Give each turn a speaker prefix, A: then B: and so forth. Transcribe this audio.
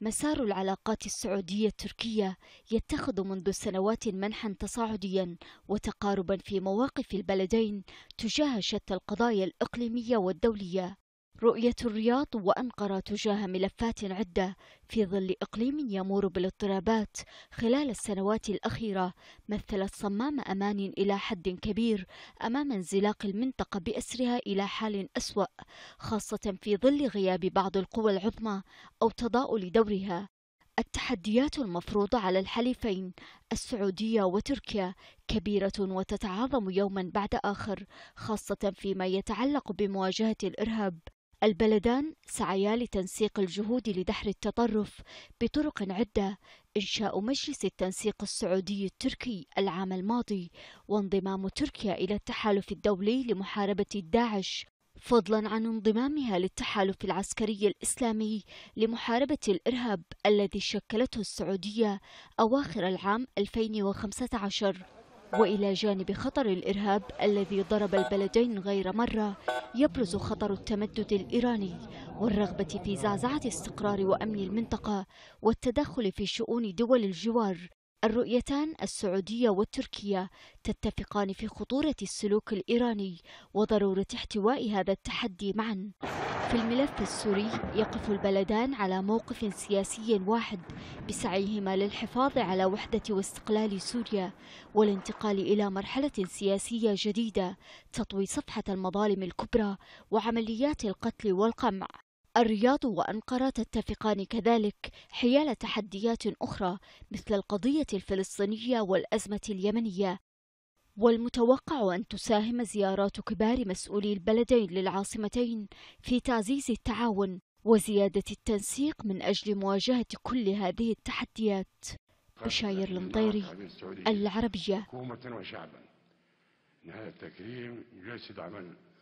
A: مسار العلاقات السعودية التركية يتخذ منذ سنوات منحا تصاعديا وتقاربا في مواقف البلدين تجاه شتى القضايا الإقليمية والدولية رؤية الرياض وأنقرة تجاه ملفات عدة في ظل إقليم يمر بالاضطرابات خلال السنوات الأخيرة مثلت صمام أمان إلى حد كبير أمام انزلاق المنطقة بأسرها إلى حال أسوأ خاصة في ظل غياب بعض القوى العظمى أو تضاؤل دورها التحديات المفروضة على الحليفين السعودية وتركيا كبيرة وتتعاظم يوما بعد آخر خاصة فيما يتعلق بمواجهة الإرهاب البلدان سعيا لتنسيق الجهود لدحر التطرف بطرق عدة إنشاء مجلس التنسيق السعودي التركي العام الماضي وانضمام تركيا إلى التحالف الدولي لمحاربة داعش فضلا عن انضمامها للتحالف العسكري الإسلامي لمحاربة الإرهاب الذي شكلته السعودية أواخر العام 2015 وإلى جانب خطر الإرهاب الذي ضرب البلدين غير مرة يبرز خطر التمدد الإيراني والرغبة في زعزعة استقرار وأمن المنطقة والتدخل في شؤون دول الجوار الرؤيتان السعودية والتركية تتفقان في خطورة السلوك الإيراني وضرورة احتواء هذا التحدي معا في الملف السوري يقف البلدان على موقف سياسي واحد بسعيهما للحفاظ على وحدة واستقلال سوريا والانتقال إلى مرحلة سياسية جديدة تطوي صفحة المظالم الكبرى وعمليات القتل والقمع الرياض وأنقرة تتفقان كذلك حيال تحديات أخرى مثل القضية الفلسطينية والأزمة اليمنية والمتوقع أن تساهم زيارات كبار مسؤولي البلدين للعاصمتين في تعزيز التعاون وزيادة التنسيق من أجل مواجهة كل هذه التحديات بشاير المطيري العربية حكومة وشعبا هذا التكريم يجسد عمل